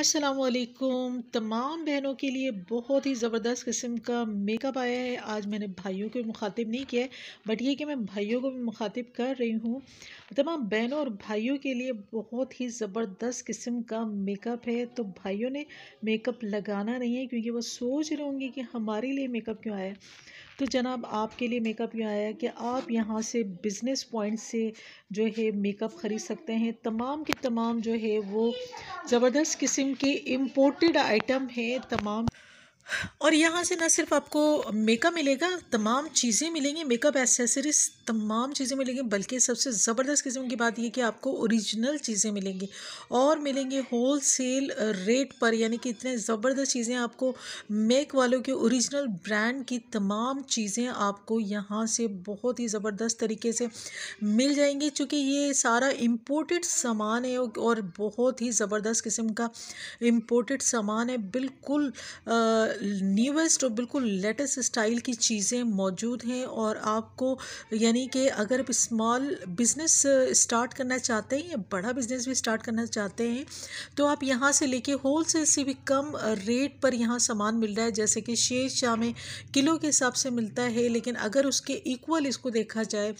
असलकुम तमाम बहनों के लिए बहुत ही ज़बरदस्त किस्म का मेकअप आया है आज मैंने भाइयों को मुखातिब नहीं किया है बट ये कि मैं भाइयों को भी मुखातिब कर रही हूँ तमाम बहनों और भाइयों के लिए बहुत ही ज़बरदस्त किस्म का मेकअप है तो भाइयों ने मेकअप लगाना नहीं है क्योंकि वो सोच रहे होंगे कि हमारे लिए मेकअप क्यों आया तो जनाब आपके लिए मेकअप ये आया कि आप यहाँ से बिज़नेस पॉइंट से जो है मेकअप ख़रीद सकते हैं तमाम के तमाम जो है वो ज़बरदस्त किस्म के इम्पोर्टेड आइटम हैं तमाम और यहाँ से ना सिर्फ आपको मेकअप मिलेगा तमाम चीज़ें मिलेंगी मेकअप एसेसरीज तमाम चीज़ें मिलेंगी बल्कि सबसे ज़बरदस्त किस्म की बात यह कि आपको ओरिजिनल चीज़ें मिलेंगी और मिलेंगी होल सेल रेट पर यानी कि इतने ज़बरदस्त चीज़ें आपको मेक वालों के ओरिजिनल ब्रांड की तमाम चीज़ें आपको यहाँ से बहुत ही ज़बरदस्त तरीके से मिल जाएंगी चूँकि ये सारा इम्पोर्टेड सामान है और बहुत ही ज़बरदस्त किस्म का इम्पोर्टेड सामान है बिल्कुल आ, न्यूएस्ट और तो बिल्कुल लेटेस्ट स्टाइल की चीज़ें मौजूद हैं और आपको यानी कि अगर आप स्मॉल बिज़नेस स्टार्ट करना चाहते हैं या बड़ा बिज़नेस भी स्टार्ट करना चाहते हैं तो आप यहाँ से लेके होल सेल से भी कम रेट uh, पर यहाँ सामान मिल रहा है जैसे कि शेर शाह में किलो के हिसाब से मिलता है लेकिन अगर उसके इक्वल इसको देखा जाए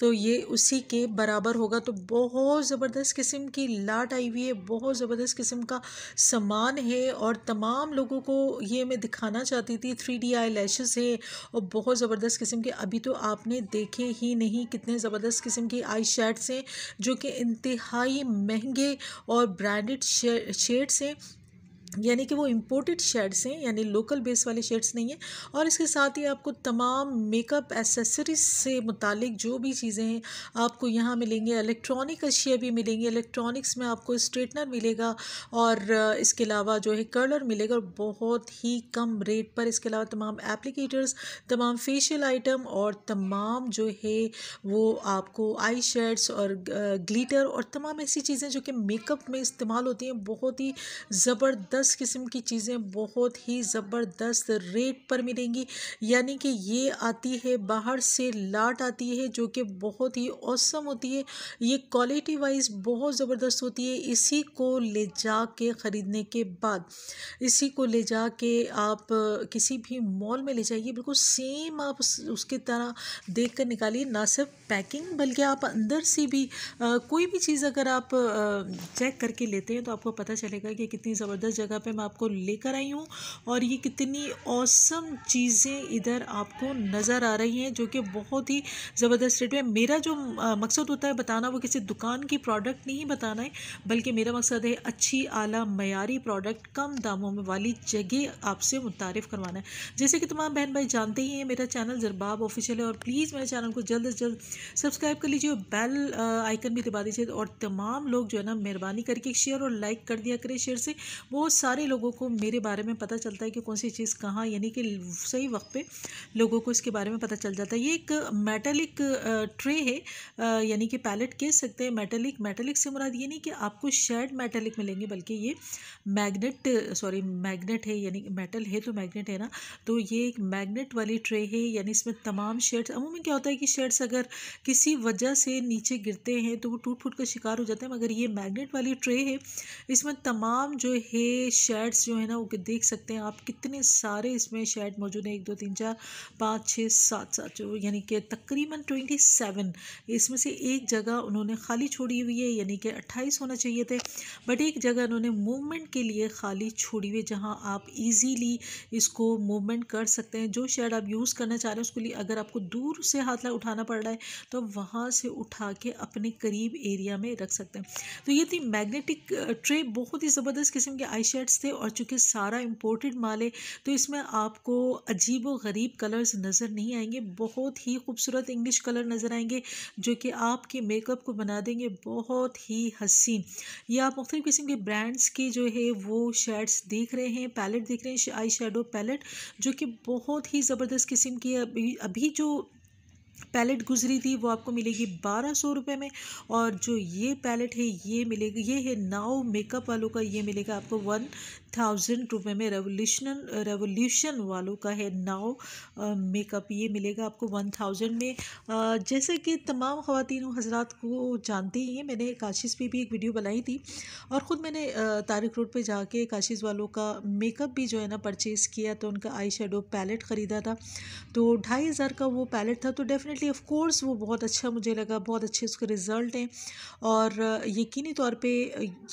तो ये उसी के बराबर होगा तो बहुत ज़बरदस्त किस्म की लाट आई हुई है बहुत ज़बरदस्त किस्म का सामान है और तमाम लोगों को ये मैं दिखाना चाहती थी थ्री डी आई लैशेज़ है और बहुत ज़बरदस्त किस्म के अभी तो आपने देखे ही नहीं कितने ज़बरदस्त किस्म की आई शेड्स हैं जो कि इंतहाई महंगे और ब्रांडेड शेड्स हैं यानी कि वो इम्पोर्टेड शेड्स हैं यानी लोकल बेस वाले शेड्स नहीं हैं और इसके साथ ही आपको तमाम मेकअप एसेसरीज से मुतालिक जो भी चीज़ें हैं आपको यहाँ मिलेंगे इलेक्ट्रॉनिक अशिया भी मिलेंगी इलेक्ट्रॉनिक्स में आपको स्ट्रेटनर मिलेगा और इसके अलावा जो है कर्लर मिलेगा और बहुत ही कम रेट पर इसके अलावा तमाम एप्लीकेटर्स तमाम फेशियल आइटम और तमाम जो है वो आपको आई शेड्स और ग्लीटर और तमाम ऐसी चीज़ें जो कि मेकअप में इस्तेमाल होती हैं बहुत ही ज़बरदस्त दस किस्म की चीज़ें बहुत ही ज़बरदस्त रेट पर मिलेंगी यानी कि ये आती है बाहर से लाट आती है जो कि बहुत ही औसम होती है ये क्वालिटी वाइज बहुत ज़बरदस्त होती है इसी को ले जा के ख़रीदने के बाद इसी को ले जा के आप किसी भी मॉल में ले जाइए बिल्कुल सेम आप उसके तरह देख कर निकालिए ना सिर्फ पैकिंग बल्कि आप अंदर से भी आ, कोई भी चीज़ अगर आप आ, चेक करके लेते हैं तो आपको पता चलेगा कि कितनी ज़बरदस्त जगह जगह पे मैं आपको लेकर आई हूँ और ये कितनी औसम चीज़ें इधर आपको नज़र आ रही हैं जो कि बहुत ही ज़बरदस्त रेट में मेरा जो मकसद होता है बताना वो किसी दुकान की प्रोडक्ट नहीं बताना है बल्कि मेरा मकसद है अच्छी आला मैारी प्रोडक्ट कम दामों में वाली जगह आपसे मुतारफ़ करवाना है जैसे कि तमाम बहन भाई जानते ही हैं मेरा चैनल जरबाब ऑफिशियल है और प्लीज़ मेरे चैनल को जल्द अज जल्द सब्सक्राइब कर लीजिए और बेल आइकन भी दबा दीजिए और तमाम लोग जो है ना मेहरबानी करके शेयर और लाइक कर दिया करें शेयर से बहुत बहुत सारे लोगों को मेरे बारे में पता चलता है कि कौन सी चीज़ कहाँ यानी कि सही वक्त पे लोगों को इसके बारे में पता चल जाता है ये एक मेटलिक ट्रे है यानी कि पैलेट कह सकते हैं मेटलिक मेटलिक से मुराद ये नहीं कि आपको शेड मेटलिक मिलेंगे बल्कि ये मैगनेट सॉरी मैगनेट है यानी मेटल है तो मैगनेट है ना तो ये एक मैगनेट वाली ट्रे है यानी इसमें तमाम शेड्स अमूमन क्या होता है कि शेड्स अगर किसी वजह से नीचे गिरते हैं तो वो टूट फूट का शिकार हो जाते हैं मगर ये मैगनेट वाली ट्रे है इसमें तमाम जो है शेड्स जो है ना वो देख सकते हैं आप कितने सारे इसमें शेड मौजूद हैं एक दो तीन चार पाँच छः सात सात यानी कि तकरीबन ट्वेंटी सेवन इसमें से एक जगह उन्होंने खाली छोड़ी हुई है यानी कि अट्ठाईस होना चाहिए थे बट एक जगह उन्होंने मूवमेंट के लिए खाली छोड़ी हुई जहाँ आप ईजीली इसको मूवमेंट कर सकते हैं जो शेड आप यूज़ करना चाह रहे हैं उसके लिए अगर आपको दूर से हाथ उठाना पड़ रहा है तो वहाँ से उठा के अपने करीब एरिया में रख सकते हैं तो ये थी मैग्नेटिक ट्रे बहुत ही ज़बरदस्त किस्म के आई शर्ट्स थे और चूँकि सारा इम्पोर्टेड माल है तो इसमें आपको अजीब व गरीब कलर्स नज़र नहीं आएंगे बहुत ही खूबसूरत इंग्लिश कलर नज़र आएंगे जो कि आपके मेकअप को बना देंगे बहुत ही हसीन ये आप मुख्तु किस्म के ब्रांड्स की जो है वो शर्ट्स देख रहे हैं पैलेट देख रहे हैं आई शेडो पैलेट जो कि बहुत ही ज़बरदस्त किस्म की अभी अभी जो पैलेट गुजरी थी वो आपको मिलेगी बारह सौ रुपये में और जो ये पैलेट है ये मिलेगा ये है नाव मेकअप वालों का ये मिलेगा आपको वन थाउजेंड रुपये में रेवोल्यूशन रेवोल्यूशन वालों का है नाव मेकअप ये मिलेगा आपको वन थाउजेंड में आ, जैसे कि तमाम ख़वान हजरात को जानते ही हैं मैंने काशिश पे भी एक वीडियो बनाई थी और ख़ुद मैंने तारिक रोड पर जाके काशिश वालों का मेकअप भी जो है ना परचेज़ किया तो उनका आई पैलेट ख़रीदा था तो ढाई हज़ार का वो पैलेट था तो डेफ डेफ़िनेटली ऑफ कोर्स वो बहुत अच्छा मुझे लगा बहुत अच्छे उसके रिज़ल्ट हैं और यकीनी तौर पे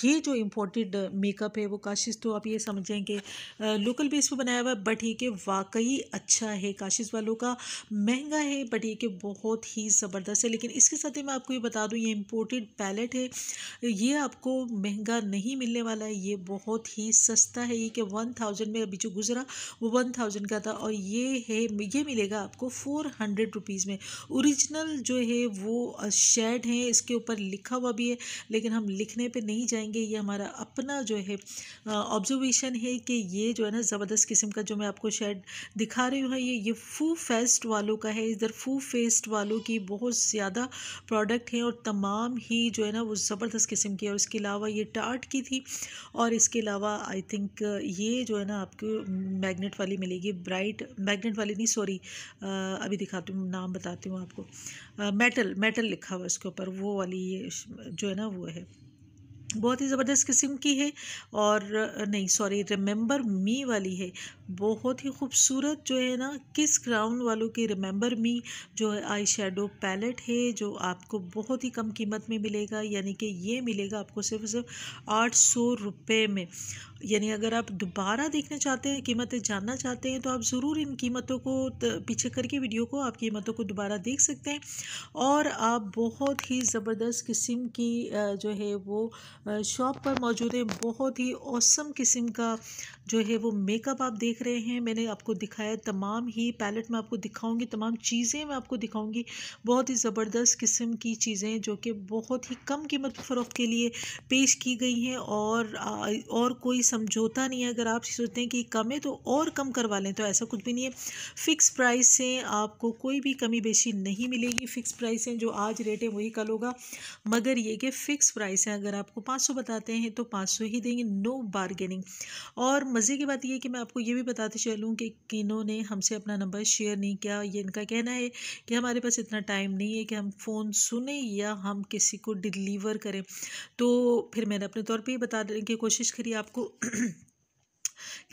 ये जो इम्पोर्टेड मेकअप है वो काशिश तो आप ये समझें कि लोकल बेस पे बनाया हुआ है बट ये कि वाकई अच्छा है काशिश वालों का महंगा है बट ये कि बहुत ही ज़बरदस्त है लेकिन इसके साथ ही मैं आपको ये बता दूँ ये इम्पोर्टेड पैलेट है ये आपको महंगा नहीं मिलने वाला है ये बहुत ही सस्ता है ये कि वन थाउजेंड में अभी जो गुजरा वो वन थाउजेंड का था और ये है ये मिलेगा आपको फोर हंड्रेड रुपीज़ में ओरिजिनल जो है वो शेड है इसके ऊपर लिखा हुआ भी है लेकिन हम लिखने पे नहीं जाएंगे ये हमारा अपना जो है ऑब्जर्वेशन है कि ये जो है ना ज़बरदस्त किस्म का जो मैं आपको शेड दिखा रही हूँ ये ये फू फेस्ट वालों का है इधर फू फेस्ट वालों की बहुत ज़्यादा प्रोडक्ट हैं और तमाम ही जो है ना वो ज़बरदस्त किस्म की है और इसके अलावा ये टाट की थी और इसके अलावा आई थिंक ये जो है ना आपको मैगनेट वाली मिलेगी ब्राइट मैगनेट वाली नहीं सॉरी अभी दिखाती हूँ नाम बता बताती हूँ आपको मेटल मेटल लिखा हुआ है इसके ऊपर वो वाली ये जो है ना वो है बहुत ही ज़बरदस्त किस्म की है और नहीं सॉरी रिमेंबर मी वाली है बहुत ही खूबसूरत जो है ना किस क्राउन वालों की रिमेंबर मी जो है आई शेडो पैलेट है जो आपको बहुत ही कम कीमत में मिलेगा यानी कि ये मिलेगा आपको सिर्फ सिर्फ आठ सौ रुपये में यानी अगर आप दोबारा देखना चाहते हैं कीमतें जानना चाहते हैं तो आप ज़रूर इन कीमतों को पीछे करके वीडियो को आप कीमतों को दोबारा देख सकते हैं और आप बहुत ही ज़बरदस्त किस्म की जो है वो शॉप पर मौजूद है बहुत ही औसम किस्म का जो है वो मेकअप आप देख रहे हैं मैंने आपको दिखाया तमाम ही पैलेट में आपको दिखाऊंगी तमाम चीज़ें मैं आपको दिखाऊंगी बहुत ही ज़बरदस्त किस्म की चीज़ें जो कि बहुत ही कम कीमत फ़रोख के लिए पेश की गई हैं और और कोई समझौता नहीं है अगर आप सोचते हैं कि कम है तो और कम करवा लें तो ऐसा कुछ भी नहीं है फ़िक्स प्राइस से आपको कोई भी कमी बेशी नहीं मिलेगी फ़िक्स प्राइस हैं जो आज रेट है वही कल होगा मगर ये कि फ़िक्स प्राइस हैं अगर आपको पाँच सौ बताते हैं तो पाँच सौ ही देंगे नो बारगेनिंग और मज़े की बात यह कि मैं आपको ये भी बताते चलूँ कि इन्होंने हमसे अपना नंबर शेयर नहीं किया ये इनका कहना है कि हमारे पास इतना टाइम नहीं है कि हम फ़ोन सुने या हम किसी को डिलीवर करें तो फिर मैंने अपने तौर पर ही बताने की कोशिश करी आपको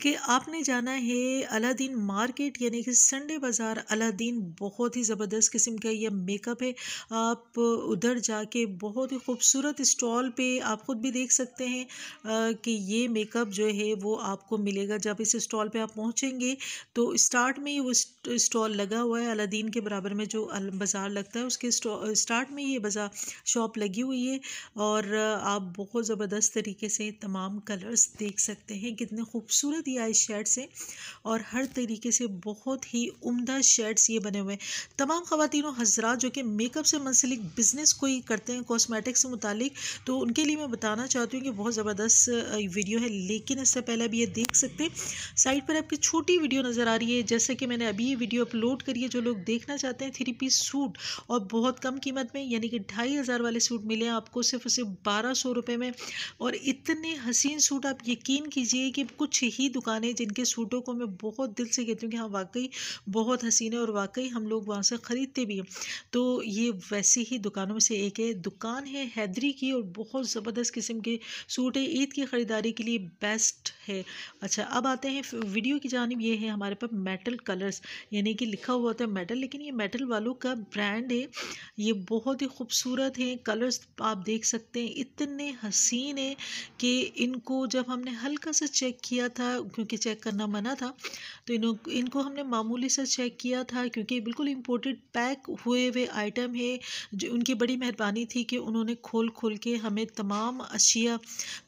कि आपने जाना है अलादीन मार्केट यानी कि संडे बाज़ार अलादीन बहुत ही ज़बरदस्त किस्म का यह मेकअप है आप उधर जाके बहुत ही खूबसूरत स्टॉल पे आप ख़ुद भी देख सकते हैं कि ये मेकअप जो है वो आपको मिलेगा जब इस स्टॉल पे आप पहुँचेंगे तो स्टार्ट में ही वो स्टॉल लगा हुआ है अलादीन के बराबर में जो बाज़ार लगता है उसके स्टार्ट में ये बाज़ार शॉप लगी हुई है और आप बहुत ज़बरदस्त तरीके से तमाम कलर्स देख सकते हैं कितने खूबसूरत खूबसूरत ये आई शेड्स हैं और हर तरीके से बहुत ही उम्दा शेड्स ये बने हुए हैं तमाम खातिनों हजरा जो कि मेकअप से मंसलिक बिज़नेस कोई करते हैं कॉस्मेटिक्स से मुतालिक तो उनके लिए मैं बताना चाहती हूँ कि बहुत ज़बरदस्त वीडियो है लेकिन इससे पहले अभी ये देख सकते हैं साइट पर आपकी छोटी वीडियो नज़र आ रही है जैसे कि मैंने अभी ये वीडियो अपलोड करी है जो लोग देखना चाहते हैं थ्री पीस सूट और बहुत कम कीमत में यानी कि ढाई हज़ार वाले सूट मिले हैं आपको सिर्फ सिर्फ बारह सौ रुपये में और इतने हसीन सूट आप यकीन कीजिए कि कुछ ऐसी ही दुकानें जिनके सूटों को मैं बहुत दिल से कहती हूँ कि हाँ वाकई बहुत हसीन है और वाकई हम लोग वहाँ से ख़रीदते भी हैं तो ये वैसी ही दुकानों में से एक है दुकान है हैदरी की और बहुत ज़बरदस्त किस्म के सूट है ईद की ख़रीदारी के लिए बेस्ट है अच्छा अब आते हैं वीडियो की जानब ये है हमारे पास मेटल कलर्स यानी कि लिखा हुआ था मेटल लेकिन ये मेटल वालों का ब्रांड है ये बहुत ही खूबसूरत हैं कलर्स आप देख सकते हैं इतने हसीन हैं कि इनको जब हमने हल्का सा चेक किया था क्योंकि चेक करना मना था तो इन इनको हमने मामूली सा चेक किया था क्योंकि बिल्कुल इम्पोर्टेड पैक हुए हुए आइटम है जो उनकी बड़ी मेहरबानी थी कि उन्होंने खोल खोल के हमें तमाम अशिया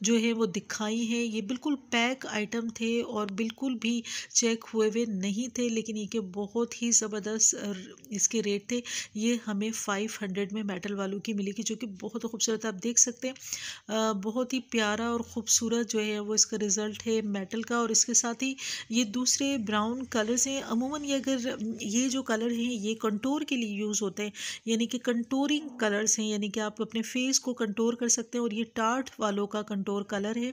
जो है वो दिखाई हैं ये बिल्कुल पैक आइटम थे और बिल्कुल भी चेक हुए हुए नहीं थे लेकिन ये के बहुत ही ज़बरदस्त इसके रेट थे ये हमें फ़ाइव हंड्रेड में मेटल वालों की मिलेगी जो कि बहुत खूबसूरत आप देख सकते हैं बहुत ही प्यारा और ख़ूबसूरत जो है वो इसका रिज़ल्ट है मेटल का और इसके साथ ही ये दूसरे ब्राउन कलर्स हैं अमूमन ये अगर ये जो कलर हैं ये कंटोर के लिए यूज़ होते हैं यानी कि कंटोरिंग कलर्स हैं यानी कि आप अपने फेस को कंटोर कर सकते हैं और ये टार्ट वालों का कंटोर कलर है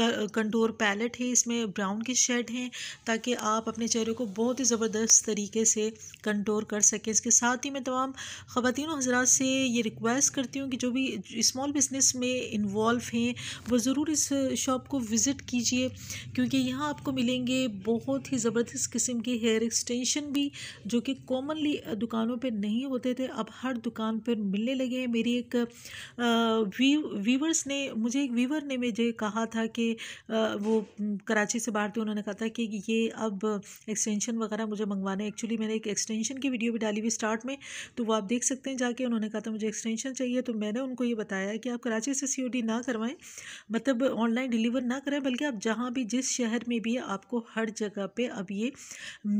कंटोर पैलेट है इसमें ब्राउन के शेड हैं ताकि आप अपने चेहरे को बहुत ही ज़बरदस्त तरीके से कंटोर कर सकें इसके साथ ही मैं तमाम ख़वान हजरात से ये रिक्वेस्ट करती हूँ कि जो भी स्मॉल बिज़नेस में इन्वॉल्व हैं वो ज़रूर इस शॉप को विज़िट कीजिए क्योंकि यहाँ आपको मिलेंगे बहुत ही ज़बरदस्त किस्म की हेयर एक्सटेंशन भी जो कि कॉमनली दुकानों पर नहीं होते थे अब हर दुकान पर मिलने लगे हैं मेरी एक वीवर्स ने मुझे एक वीवर ने मुझे कहा था कि वो कराची से बाहर थे उन्होंने कहा था कि ये अब एक्सटेंशन वगैरह मुझे मंगवाने एक्चुअली मैंने एक एक्सटेंशन की वीडियो भी डाली हुई स्टार्ट में तो वो आप देख सकते हैं जाके उन्होंने कहा था मुझे एक्सटेंशन चाहिए तो मैंने उनको ये बताया कि आप कराची से सी ना करवाएं मतलब ऑनलाइन डिलीवर ना करें बल्कि आप जहाँ भी जिस शहर में भी आपको हर जगह पर अब ये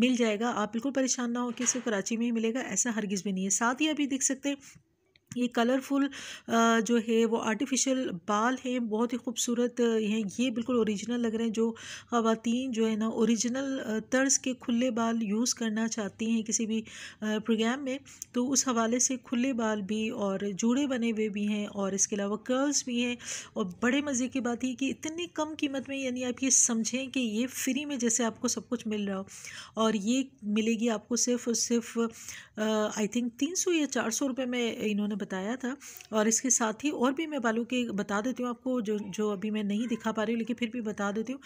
मिल जाएगा आप बिल्कुल परेशान ना हो कि इसको कराची में ही मिलेगा ऐसा हरगिज़ भी नहीं है साथ ही अभी देख सकते हैं ये कलरफुल जो है वो आर्टिफिशियल बाल हैं बहुत ही खूबसूरत हैं ये बिल्कुल ओरिजिनल लग रहे हैं जो खातन जो है ना ओरिजिनल तर्ज के खुले बाल यूज़ करना चाहती हैं किसी भी प्रोग्राम में तो उस हवाले से खुले बाल भी और जूड़े बने हुए भी हैं और इसके अलावा कर्ल्स भी हैं और बड़े मज़े की बात ये कि इतनी कम कीमत में यानी आप ये समझें कि ये फ्री में जैसे आपको सब कुछ मिल रहा हो और ये मिलेगी आपको सिर्फ़ और सिर्फ आई थिंक तीन सौ या चार सौ रुपये में इन्होंने बताया था और इसके साथ ही और भी मैं बालों के बता देती हूँ आपको जो जो अभी मैं नहीं दिखा पा रही हूँ लेकिन फिर भी बता देती हूँ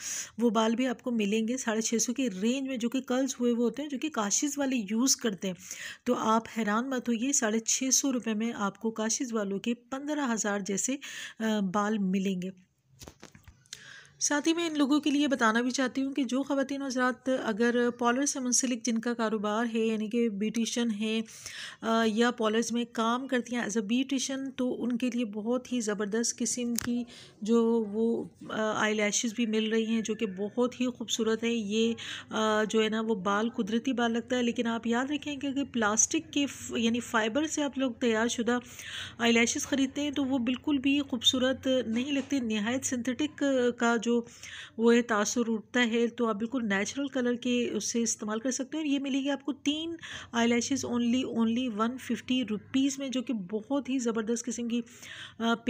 वो बाल भी आपको मिलेंगे साढ़े छः सौ की रेंज में जो कि कर्ल्स हुए हुए होते हैं जो कि काशिज़ वाले यूज़ करते हैं तो आप हैरान मत होइए साढ़े छः सौ रुपये में आपको काशिज़ वालों के पंद्रह हज़ार जैसे बाल मिलेंगे साथ ही मैं इन लोगों के लिए बताना भी चाहती हूँ कि जो ख़वान हजरात अगर पॉलर से मुंसलिक जिनका कारोबार है यानी कि ब्यूटिशन है या पॉलर्स में काम करती हैं एज अ ब्यूटिशन तो उनके लिए बहुत ही ज़बरदस्त किस्म की जो वो आई भी मिल रही हैं जो कि बहुत ही खूबसूरत है ये जो है ना वो बाल कुदरती बाल लगता है लेकिन आप याद रखें कि प्लास्टिक के यानी फ़ाइबर से आप लोग तैयार शुदा आई ख़रीदते हैं तो वो बिल्कुल भी खूबसूरत नहीं लगते नहायत सिंथेटिक का जो वो है तासर उठता है तो आप बिल्कुल नेचुरल कलर के उससे इस्तेमाल कर सकते हैं और ये मिलेगी आपको तीन eyelashes only only one fifty rupees में जो कि बहुत ही ज़बरदस्त किस्म की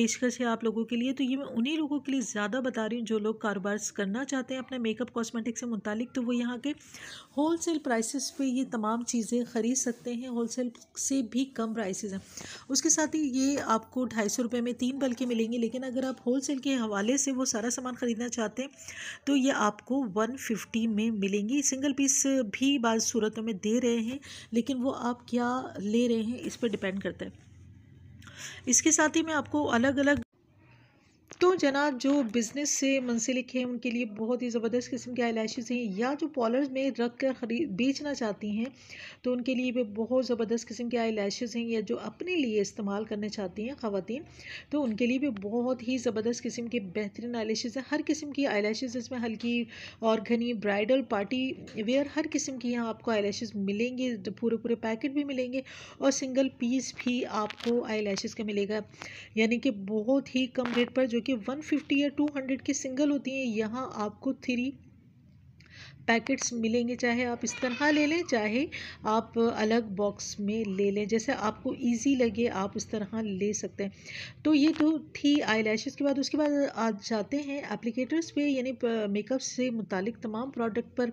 पेशकश है आप लोगों के लिए तो ये मैं उन्हीं लोगों के लिए ज़्यादा बता रही हूँ जो लोग कारोबार करना चाहते हैं अपने मेकअप कॉस्मेटिक से मुतालिक तो वो यहाँ के होल सेल प्राइसिस पर ये तमाम चीज़ें ख़रीद सकते हैं होल सेल से भी कम प्राइसेस हैं उसके साथ ही ये आपको ढाई सौ रुपये में तीन बल्कि मिलेंगी लेकिन अगर आप होल सेल के हवाले से वो सारा सामान ख़रीदना लेना चाहते हैं तो ये आपको वन फिफ्टी में मिलेंगी सिंगल पीस भी बाज़ सूरतों में दे रहे हैं लेकिन वो आप क्या ले रहे हैं इस पर डिपेंड करता है इसके साथ ही मैं आपको अलग अलग तो जनाब जो बिज़नेस से मुंसलिक हैं उनके लिए बहुत ही ज़बरदस्त किस्म के आई हैं या जो पॉलर्स में रख कर खरीद बेचना चाहती हैं तो उनके लिए भी बहुत ज़बरदस्त किस्म के आई हैं या जो अपने लिए इस्तेमाल करना चाहती हैं ख़वातीन तो उनके लिए भी बहुत ही ज़बरदस्त किस्म के बेहतरीन आई हैं हर किस्म की आई इसमें हल्की और घनी ब्राइडल पार्टी वेयर हर किस्म की यहाँ आपको आई मिलेंगे पूरे पूरे पैकेट भी मिलेंगे और सिंगल पीस भी आपको आई का मिलेगा यानी कि बहुत ही कम रेट पर जो कि 150 या 200 की सिंगल होती हैं यहाँ आपको थ्री पैकेट्स मिलेंगे चाहे आप इस तरह ले लें चाहे आप अलग बॉक्स में ले लें जैसे आपको इजी लगे आप इस तरह ले सकते हैं तो ये तो थी आई के बाद उसके बाद आज जाते हैं एप्लीकेटर्स पे यानी मेकअप से मुतालिक तमाम प्रोडक्ट पर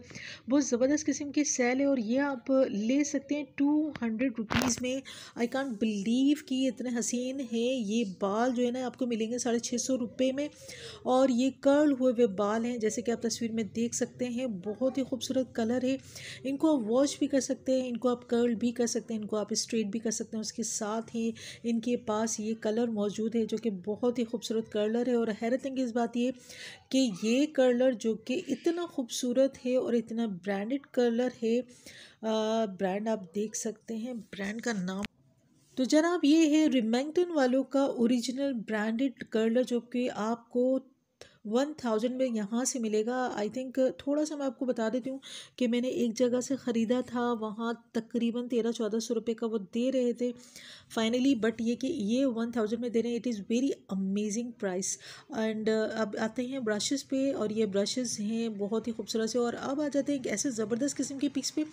बहुत ज़बरदस्त किस्म के सेल है और ये आप ले सकते हैं टू हंड्रेड रुपीज़ में आई कॉन्ट बिलीव कि इतने हसीन है ये बाल जो है ना आपको मिलेंगे साढ़े छः सौ रुपये में और ये कर्ल हुए हुए बाल हैं जैसे कि आप तस्वीर में देख सकते हैं बहुत बहुत ही खूबसूरत कलर है इनको आप वॉश भी कर सकते हैं इनको आप कर्ल भी कर सकते हैं इनको आप स्ट्रेट भी कर सकते हैं उसके साथ ही इनके पास ये कलर मौजूद है जो कि बहुत ही खूबसूरत कर्लर है और हैरत अंगेज़ बात ये कि ये कर्लर जो कि इतना खूबसूरत है और इतना ब्रांडेड कर्लर है ब्रांड आप देख सकते हैं ब्रांड का नाम तो जनाब ये है रिमेंगटन वालों का ओरिजिनल ब्रांडेड कर्लर जो कि आपको वन थाउजेंड में यहाँ से मिलेगा आई थिंक थोड़ा सा मैं आपको बता देती हूँ कि मैंने एक जगह से ख़रीदा था वहाँ तकरीबन तेरह चौदह सौ रुपये का वो दे रहे थे फाइनली बट ये कि ये वन थाउजेंड में दे रहे हैं it is very amazing price and अब आते हैं ब्रशेज़ पे और ये ब्रशेज़ हैं बहुत ही खूबसूरत से और अब आ जाते हैं एक ऐसे ज़बरदस्त किस्म के पिक्स पे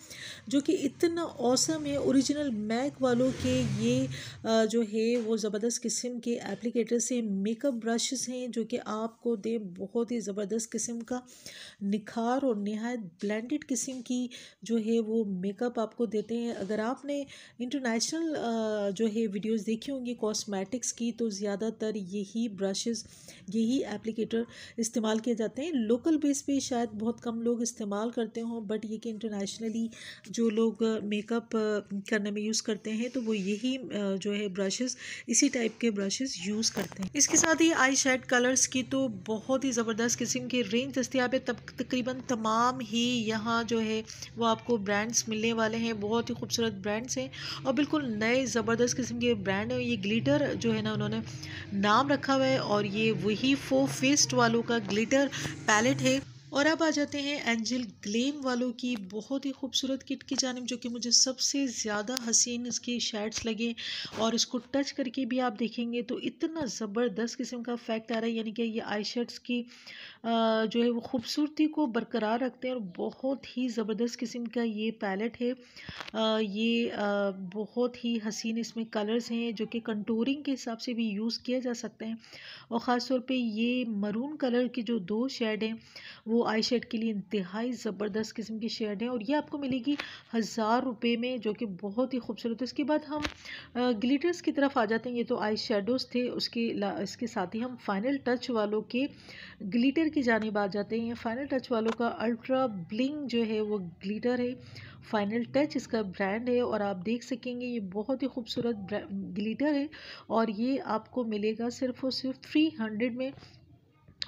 जो कि इतना औसम है ओरिजिनल मैक वालों के ये uh, जो है वो ज़बरदस्त किस्म के एप्लीकेटर से मेकअप ब्रशेज़ हैं जो कि आपको दे बहुत ही ज़बरदस्त किस्म का निखार और नहायत ब्लेंडेड किस्म की जो है वो मेकअप आपको देते हैं अगर आपने इंटरनेशनल जो है वीडियोस देखी होंगी कॉस्मेटिक्स की तो ज़्यादातर यही ब्रशेस यही एप्लीकेटर इस्तेमाल किए जाते हैं लोकल बेस पे शायद बहुत कम लोग इस्तेमाल करते हों बट ये कि इंटरनेशनली जो लोग मेकअप करने में यूज़ करते हैं तो वो यही जो है ब्रशेस इसी टाइप के ब्रशेस यूज़ करते हैं इसके साथ ही आई शेड कलर्स की तो बहुत बहुत ही ज़बरदस्त किस्म की रेंज दस्तियाब है तब तकरीबन तमाम ही यहाँ जो है वो आपको ब्रांड्स मिलने वाले हैं बहुत ही खूबसूरत ब्रांड्स हैं और बिल्कुल नए ज़बरदस्त किस्म के ब्रांड हैं ये ग्लिटर जो है ना उन्होंने नाम रखा हुआ है और ये वही फो फेस्ट वालों का ग्लिटर पैलेट है और अब आ जाते हैं एंजल ग्लेम वालों की बहुत ही खूबसूरत किट की जानब जो कि मुझे सबसे ज़्यादा हसीन इसके शेड्स लगे और इसको टच करके भी आप देखेंगे तो इतना ज़बरदस्त किस्म का इफेक्ट आ रहा है यानी कि ये आई शेड्स की जो है वो खूबसूरती को बरकरार रखते हैं और बहुत ही ज़बरदस्त किस्म का ये पैलेट है ये बहुत ही हसीन इसमें कलर्स हैं जो कि कंटोरिंग के हिसाब से भी यूज़ किया जा सकते हैं और ख़ास तौर पर ये मरून कलर के जो दो शेड हैं वो आई शेड के लिए इंतहाई ज़बरदस्त किस्म की शेड है और ये आपको मिलेगी हज़ार रुपये में जो कि बहुत ही खूबसूरत है उसके बाद हम ग्लिटर्स की तरफ आ जाते हैं ये तो आई शेडोज़ थे उसके इसके साथ ही हम फाइनल टच वालों के ग्लिटर की जानब आ जाते हैं फाइनल टच वालों का अल्ट्रा ब्लिंग जो है वो ग्लिटर है फाइनल टच इसका ब्रांड है और आप देख सकेंगे ये बहुत ही खूबसूरत ग्लिटर है और ये आपको मिलेगा सिर्फ और सिर्फ थ्री हंड्रेड में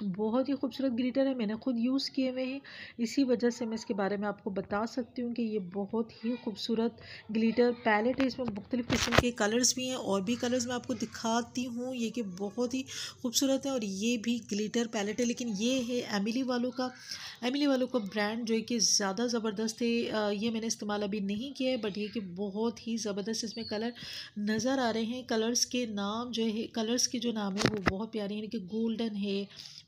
बहुत ही खूबसूरत ग्लिटर है मैंने ख़ुद यूज़ किए हुए हैं इसी वजह से मैं इसके बारे में आपको बता सकती हूँ कि ये बहुत ही खूबसूरत ग्लिटर पैलेट है इसमें मुख्तलिफ़ किस्म के कलर्स भी हैं और भी कलर्स मैं आपको दिखाती हूँ ये कि बहुत ही खूबसूरत है और ये भी ग्लिटर पैलेट है लेकिन ये है एमिली वालों का एमिली वालों का ब्रांड जो है कि ज़्यादा ज़बरदस्त है ये मैंने इस्तेमाल अभी नहीं किया है बट ये कि बहुत ही ज़बरदस्त इसमें कलर नज़र आ रहे हैं कलर्स के नाम जो है कलर्स के जो नाम है वो बहुत प्यारे हैं कि गोल्डन है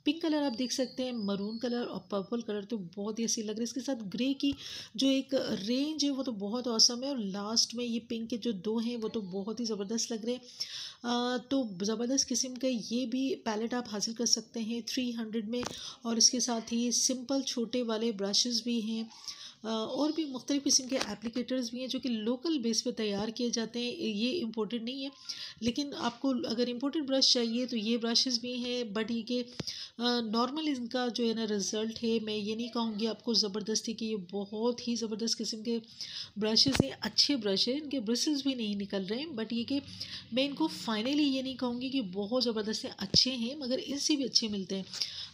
पिंक कलर आप देख सकते हैं मरून कलर और पर्पल कलर तो बहुत ही अच्छी लग रही है इसके साथ ग्रे की जो एक रेंज है वो तो बहुत औसम है और लास्ट में ये पिंक के जो दो हैं वो तो बहुत ही ज़बरदस्त लग रहे हैं तो ज़बरदस्त किस्म का ये भी पैलेट आप हासिल कर सकते हैं थ्री हंड्रेड में और इसके साथ ही सिंपल छोटे वाले ब्रशेज़ भी हैं और भी मुख्तलिफ़ किस्म के एप्लीकेटर्स भी हैं जो कि लोकल बेस पर तैयार किए जाते हैं ये इम्पोर्टेड नहीं है लेकिन आपको अगर इम्पोर्टेड ब्रश चाहिए तो ये ब्रशेज़ भी हैं बट ये कि नॉर्मल इनका जो है ना रिज़ल्ट है मैं ये नहीं कहूँगी आपको ज़बरदस्ती कि ये बहुत ही ज़बरदस्त किस्म के ब्रशेज़ हैं अच्छे ब्रश हैं इनके ब्रशेज़ भी नहीं निकल रहे हैं बट ये कि मैं इनको फाइनली ये नहीं कहूँगी कि बहुत ज़बरदस्त अच्छे हैं मगर इनसे भी अच्छे मिलते हैं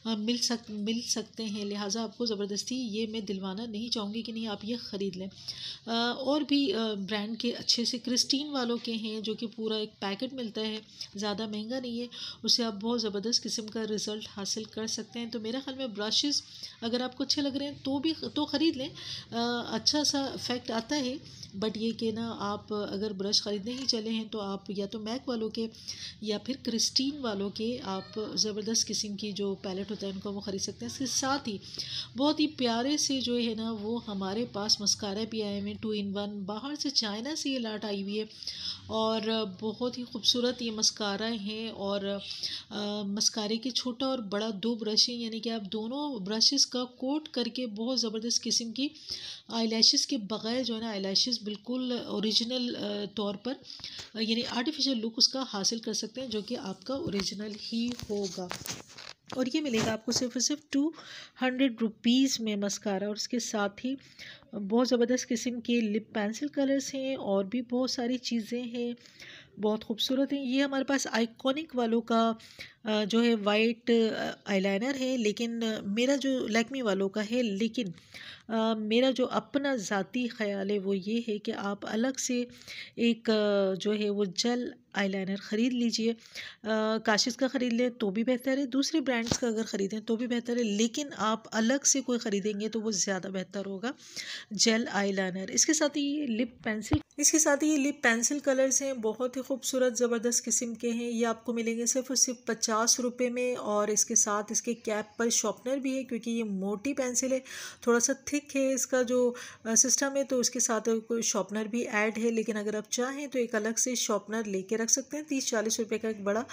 हाँ, मिल सक मिल सकते हैं लिहाजा आपको ज़बरदस्ती ये मैं दिलवाना नहीं चाहूँगी कि नहीं आप ये ख़रीद लें और भी ब्रांड के अच्छे से क्रिस्टीन वालों के हैं जो कि पूरा एक पैकेट मिलता है ज़्यादा महंगा नहीं है उससे आप बहुत ज़बरदस्त किस्म का रिज़ल्ट हासिल कर सकते हैं तो मेरे ख्याल में ब्रशेस अगर आपको अच्छे लग रहे हैं तो भी तो ख़रीद लें अच्छा सा इफ़ेक्ट आता है बट ये कि ना आप अगर ब्रश ख़रीदने ही चले हैं तो आप या तो मैक वालों के या फिर क्रिस्टीन वालों के आप ज़बरदस्त किस्म की जो पैलेट होता है उनको हम ख़रीद सकते हैं इसके साथ ही बहुत ही प्यारे से जो है ना वो हमारे पास मस्कारा भी आए हुए हैं टू इन वन बाहर से चाइना से ये लाट आई हुई है और बहुत ही खूबसूरत ये मस्कारा हैं और मस्कारे के छोटा और बड़ा दो ब्रश हैं यानी कि आप दोनों ब्रशेस का कोट करके बहुत ज़बरदस्त किस्म की आईलैशेस के बगैर जो है ना आईलैशेस बिल्कुल औरिजिनल तौर पर यानी आर्टिफिशियल लुक उसका हासिल कर सकते हैं जो कि आपका ओरिजिनल ही होगा और ये मिलेगा आपको सिर्फ और सिर्फ टू हंड्रेड रुपीज़ में मस्कारा और इसके साथ ही बहुत ज़बरदस्त किस्म के लिप पेंसिल कलर्स हैं और भी बहुत सारी चीज़ें हैं बहुत खूबसूरत हैं ये हमारे पास आइकॉनिक वालों का जो है वाइट आईलाइनर है लेकिन मेरा जो लैक्मी वालों का है लेकिन मेरा जो अपना ज़ाती ख्याल है वो ये है कि आप अलग से एक जो है वो जेल आईलाइनर ख़रीद लीजिए काशिश का ख़रीद लें तो भी बेहतर है दूसरे ब्रांड्स का अगर ख़रीदें तो भी बेहतर है लेकिन आप अलग से कोई ख़रीदेंगे तो वो ज़्यादा बेहतर होगा जेल आईलाइनर इसके साथ ही ये लिप पेंसिल इसके साथ ही ये लिप पेंसिल कलर्स हैं बहुत ही खूबसूरत ज़बरदस्त किस्म के हैं ये आपको मिलेंगे सिर्फ और सिर्फ पचास पचास रुपये में और इसके साथ इसके कैप पर शॉपनर भी है क्योंकि ये मोटी पेंसिल है थोड़ा सा थिक है इसका जो सिस्टम है तो उसके साथ कोई शॉपनर भी ऐड है लेकिन अगर आप चाहें तो एक अलग से शॉपनर लेके रख सकते हैं तीस चालीस रुपये का एक बड़ा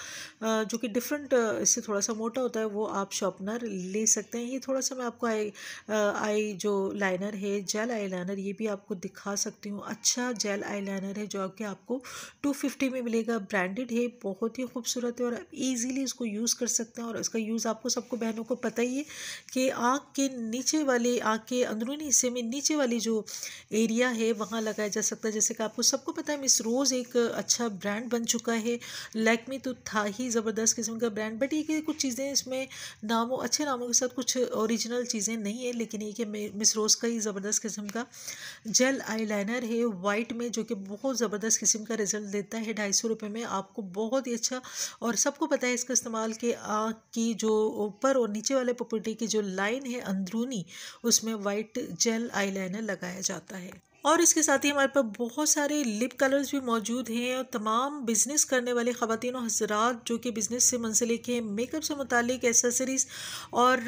जो कि डिफरेंट इससे थोड़ा सा मोटा होता है वो आप शॉपनर ले सकते हैं ये थोड़ा सा मैं आपको आई आई जो लाइनर है जेल आई लाइनर ये भी आपको दिखा सकती हूँ अच्छा जेल आई लाइनर है जो कि आपको टू फिफ्टी में मिलेगा ब्रांडेड है बहुत ही खूबसूरत है और आप ईजिली इसको यूज़ कर सकते हैं और इसका यूज़ आपको सबको बहनों को पता ही है कि आँख के नीचे वाले आँख के अंदरूनी हिस्से में नीचे वाली जो एरिया है वहाँ लगाया जा सकता है जैसे कि आपको सबको पता है मिस रोज़ एक अच्छा ब्रांड बन चुका है लैकमी तो था ही ज़बरदस्त किस्म का ब्रांड बट ये कुछ चीज़ें इसमें नामों अच्छे नामों के साथ कुछ ओरिजिनल चीज़ें नहीं है लेकिन ये कि मिस रोज़ का ही ज़बरदस्त किस्म का जेल आईलाइनर है वाइट में जो कि बहुत ज़बरदस्त किस्म का रिजल्ट देता है ढाई सौ रुपये में आपको बहुत ही अच्छा और सबको पता है इसका इस्तेमाल के आँख की जो ऊपर और नीचे वाले पपुटी की जो लाइन है अंदरूनी उसमें वाइट जेल आईलाइनर लगाया जाता है और इसके साथ ही हमारे पास बहुत सारे लिप कलर्स भी मौजूद हैं और तमाम बिज़नेस करने वाले ख़वान हजरात जो कि बिज़नेस से मुंसलिक हैं मेकअप से मुतलिक एसेसरीज़ और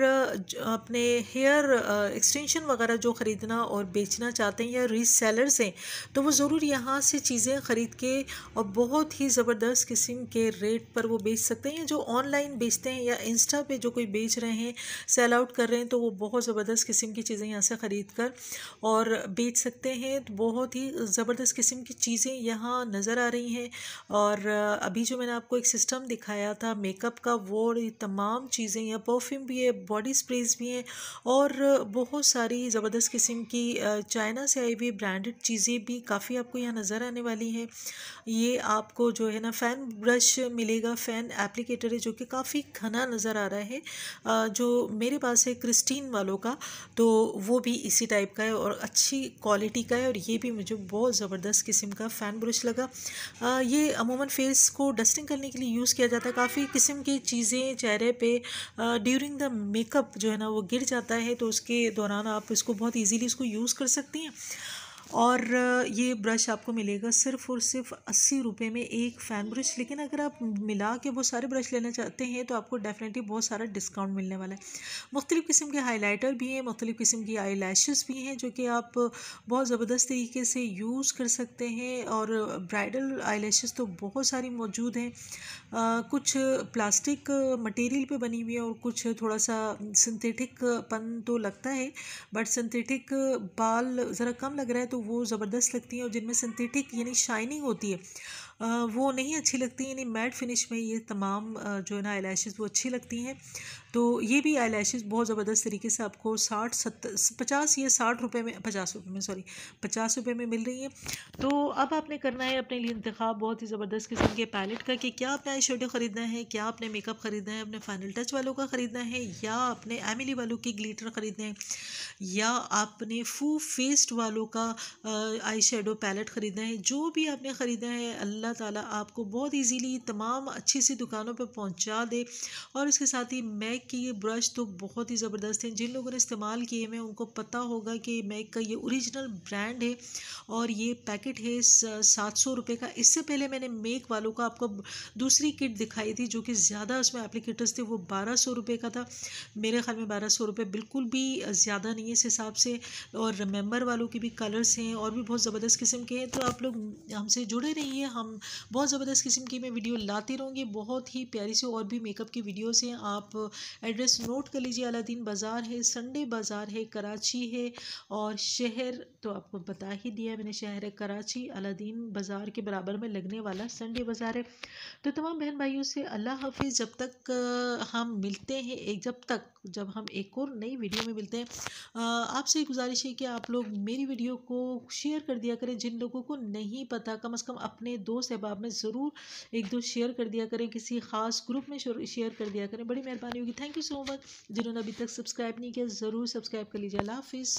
अपने हेयर एक्सटेंशन वगैरह जो ख़रीदना और बेचना चाहते हैं या रीसेलर्स हैं तो वो ज़रूर यहाँ से चीज़ें ख़रीद के और बहुत ही ज़बरदस्त किस्म के रेट पर वो बेच सकते हैं जो ऑनलाइन बेचते हैं या इंस्टा पर जो कोई बेच रहे हैं सेल आउट कर रहे हैं तो वो बहुत ज़बरदस्त किस्म की चीज़ें यहाँ से ख़रीद कर और बेच सकते हैं हैं तो बहुत ही ज़बरदस्त किस्म की चीज़ें यहाँ नज़र आ रही हैं और अभी जो मैंने आपको एक सिस्टम दिखाया था मेकअप का वो तमाम चीज़ें या परफ्यूम भी है बॉडी स्प्रेज भी हैं और बहुत सारी ज़बरदस्त किस्म की चाइना से आई हुई ब्रांडेड चीज़ें भी काफ़ी आपको यहाँ नज़र आने वाली हैं ये आपको जो है ना फ़ैन ब्रश मिलेगा फ़ैन एप्लीकेटर है जो कि काफ़ी घना नज़र आ रहा है जो मेरे पास है क्रिस्टीन वालों का तो वो भी इसी टाइप का है और अच्छी क्वालिटी का है और ये भी मुझे बहुत ज़बरदस्त किस्म का फ़ैन ब्रश लगा आ, ये अमूमन फेस को डस्टिंग करने के लिए यूज़ किया जाता है काफ़ी किस्म की चीज़ें चेहरे पे ड्यूरिंग द मेकअप जो है ना वो गिर जाता है तो उसके दौरान आप इसको बहुत ईजीली इसको यूज़ कर सकती हैं और ये ब्रश आपको मिलेगा सिर्फ और सिर्फ अस्सी रुपये में एक फ़ैन ब्रश लेकिन अगर आप मिला के वो सारे ब्रश लेना चाहते हैं तो आपको डेफिनेटली बहुत सारा डिस्काउंट मिलने वाला है मुख्तलिफ़ किस्म के हाईलाइटर भी हैं मुख्तलिफ़ किस्म की आई भी हैं जो कि आप बहुत ज़बरदस्त तरीके से यूज़ कर सकते हैं और ब्राइडल आई तो बहुत सारी मौजूद हैं कुछ प्लास्टिक मटेरियल पर बनी हुई है और कुछ थोड़ा सा सिंथेटिक पन तो लगता है बट सिंथेटिक बाल ज़रा कम लग रहा है तो वो ज़बरदस्त लगती हैं और जिनमें सिंथेटिक यानी शाइनिंग होती है वो नहीं अच्छी लगती यानी मैट फिनिश में ये तमाम जो है ना आई वो अच्छी लगती हैं तो ये भी आई लैशेज़ बहुत ज़बरदस्त तरीके से आपको साठ सत्तर पचास या साठ रुपये में पचास रुपये में सॉरी पचास रुपये में मिल रही है तो अब आपने करना है अपने लिए इंतखा बहुत ही ज़बरदस्त किस्म के पैलेट का कि क्या अपने आई शेडो ख़रीदना है क्या अपने मेकअप ख़रीदना है अपने फाइनल टच वालों का ख़रीदना है या अपने एमिली वालों के ग्लीटर ख़रीदने हैं या आपने फू फेस्ड वालों का आई शेडो पैलेट ख़रीदना है जो भी आपने ख़रीदना है अल्लाह ताला आपको बहुत इजीली तमाम अच्छी सी दुकानों पर पहुंचा दे और इसके साथ ही मैं मैक के ये ब्रश तो बहुत ही ज़बरदस्त हैं जिन लोगों ने इस्तेमाल किए हैं उनको पता होगा कि मैक का ये ओरिजिनल ब्रांड है और ये पैकेट है सात सौ रुपये का इससे पहले मैंने मेक वालों का आपको दूसरी किट दिखाई थी जो कि ज़्यादा उसमें एप्लीकेटर्स थे वो बारह सौ रुपये का था मेरे ख्याल में बारह सौ रुपये बिल्कुल भी ज़्यादा नहीं है इस हिसाब से और रिमेंबर वालों के भी कलर्स हैं और भी बहुत ज़बरदस्त किस्म के हैं तो आप लोग हमसे जुड़े रहिए हम बहुत ज़बरदस्त किस्म की मैं वीडियो लाती रहूँगी बहुत ही प्यारी से और भी मेकअप की वीडियोज़ हैं आप एड्रेस नोट कर लीजिए अलादीन बाज़ार है संडे बाज़ार है कराची है और शहर तो आपको बता ही दिया मैंने शहर है कराची अलादीन बाज़ार के बराबर में लगने वाला संडे बाज़ार है तो तमाम बहन भाइयों से अल्लाह हाफिज़ जब तक हम मिलते हैं एक जब तक जब हम एक और नई वीडियो में मिलते हैं आपसे गुजारिश है कि आप लोग मेरी वीडियो को शेयर कर दिया करें जिन लोगों को नहीं पता कम अज़ कम अपने दोस्त अहबाब में ज़रूर एक दो शेयर कर दिया करें किसी ख़ास ग्रुप में शेयर कर दिया करें बड़ी मेहरबानी होगी थैंक यू सो मच जिन्होंने अभी तक सब्सक्राइब नहीं किया ज़रूर सब्सक्राइब कर लीजिए अल्लाह हाफिज़